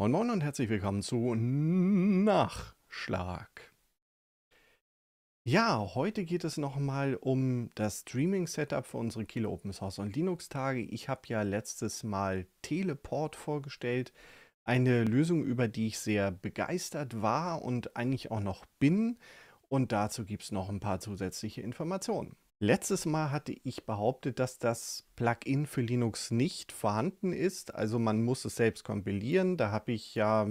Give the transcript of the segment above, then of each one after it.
Moin Moin und herzlich willkommen zu Nachschlag. Ja, heute geht es nochmal um das Streaming-Setup für unsere Kilo Open Source und Linux-Tage. Ich habe ja letztes Mal Teleport vorgestellt, eine Lösung, über die ich sehr begeistert war und eigentlich auch noch bin. Und dazu gibt es noch ein paar zusätzliche Informationen. Letztes Mal hatte ich behauptet, dass das Plugin für Linux nicht vorhanden ist. Also man muss es selbst kompilieren. Da habe ich ja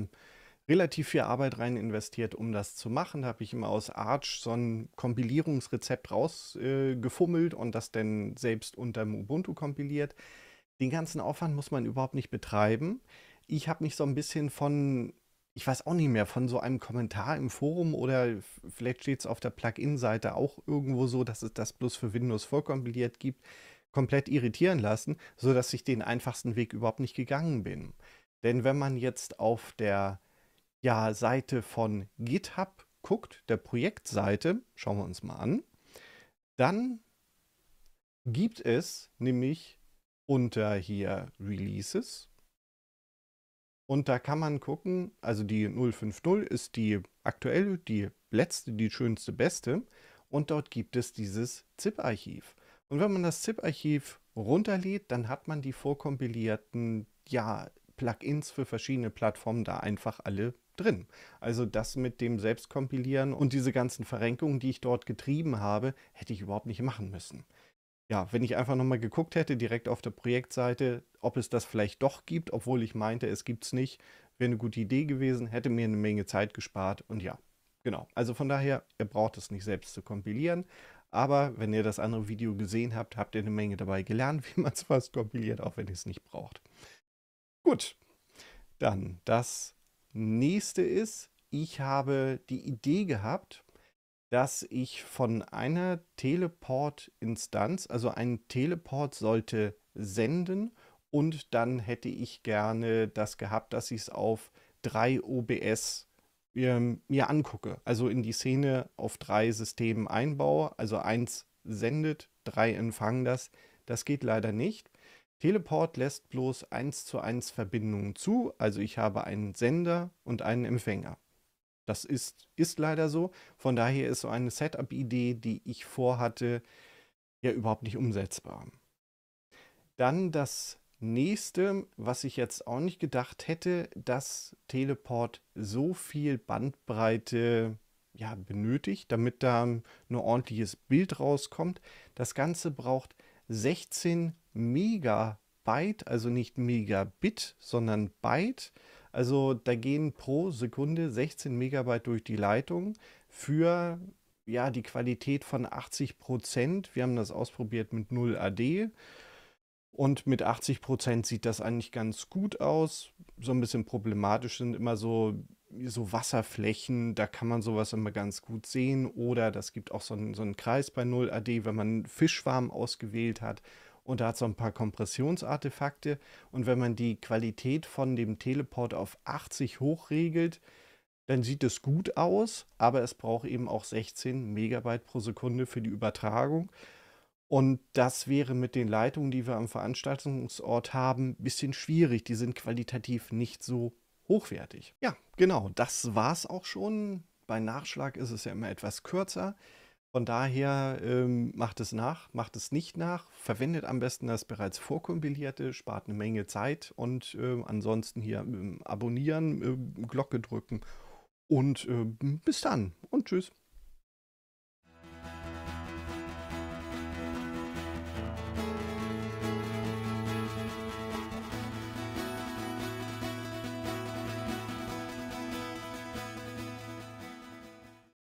relativ viel Arbeit rein investiert, um das zu machen. Da habe ich immer aus Arch so ein Kompilierungsrezept rausgefummelt äh, und das dann selbst unter dem Ubuntu kompiliert. Den ganzen Aufwand muss man überhaupt nicht betreiben. Ich habe mich so ein bisschen von ich weiß auch nicht mehr, von so einem Kommentar im Forum oder vielleicht steht es auf der Plugin-Seite auch irgendwo so, dass es das bloß für Windows vorkompiliert gibt, komplett irritieren lassen, sodass ich den einfachsten Weg überhaupt nicht gegangen bin. Denn wenn man jetzt auf der ja, Seite von GitHub guckt, der Projektseite, schauen wir uns mal an, dann gibt es nämlich unter hier Releases und da kann man gucken, also die 050 ist die aktuell, die letzte, die schönste, beste. Und dort gibt es dieses ZIP-Archiv. Und wenn man das ZIP-Archiv runterlädt, dann hat man die vorkompilierten ja, Plugins für verschiedene Plattformen da einfach alle drin. Also das mit dem Selbstkompilieren und diese ganzen Verrenkungen, die ich dort getrieben habe, hätte ich überhaupt nicht machen müssen ja, wenn ich einfach nochmal geguckt hätte, direkt auf der Projektseite, ob es das vielleicht doch gibt, obwohl ich meinte, es gibt es nicht, wäre eine gute Idee gewesen, hätte mir eine Menge Zeit gespart und ja, genau. Also von daher, ihr braucht es nicht selbst zu kompilieren, aber wenn ihr das andere Video gesehen habt, habt ihr eine Menge dabei gelernt, wie man sowas kompiliert, auch wenn ihr es nicht braucht. Gut, dann das nächste ist, ich habe die Idee gehabt, dass ich von einer Teleport-Instanz, also ein Teleport sollte senden und dann hätte ich gerne das gehabt, dass ich es auf drei OBS ähm, mir angucke. Also in die Szene auf drei Systemen einbaue. Also eins sendet, drei empfangen das. Das geht leider nicht. Teleport lässt bloß 1 zu 1 Verbindungen zu. Also ich habe einen Sender und einen Empfänger. Das ist, ist leider so. Von daher ist so eine Setup-Idee, die ich vorhatte, ja überhaupt nicht umsetzbar. Dann das nächste, was ich jetzt auch nicht gedacht hätte, dass Teleport so viel Bandbreite ja, benötigt, damit da ein ordentliches Bild rauskommt. Das Ganze braucht 16 Megabyte, also nicht Megabit, sondern Byte. Also da gehen pro Sekunde 16 Megabyte durch die Leitung für ja, die Qualität von 80 Prozent. Wir haben das ausprobiert mit 0 AD. Und mit 80 Prozent sieht das eigentlich ganz gut aus. So ein bisschen problematisch sind immer so, so Wasserflächen, da kann man sowas immer ganz gut sehen. Oder das gibt auch so einen, so einen Kreis bei 0 AD, wenn man Fischwarm ausgewählt hat und da hat es ein paar Kompressionsartefakte. Und wenn man die Qualität von dem Teleport auf 80 hochregelt, dann sieht es gut aus, aber es braucht eben auch 16 Megabyte pro Sekunde für die Übertragung. Und das wäre mit den Leitungen, die wir am Veranstaltungsort haben, ein bisschen schwierig. Die sind qualitativ nicht so hochwertig. Ja, genau, das war es auch schon. Bei Nachschlag ist es ja immer etwas kürzer. Von daher ähm, macht es nach, macht es nicht nach, verwendet am besten das bereits vorkompilierte, spart eine Menge Zeit und äh, ansonsten hier äh, abonnieren, äh, Glocke drücken und ähm, bis dann und tschüss.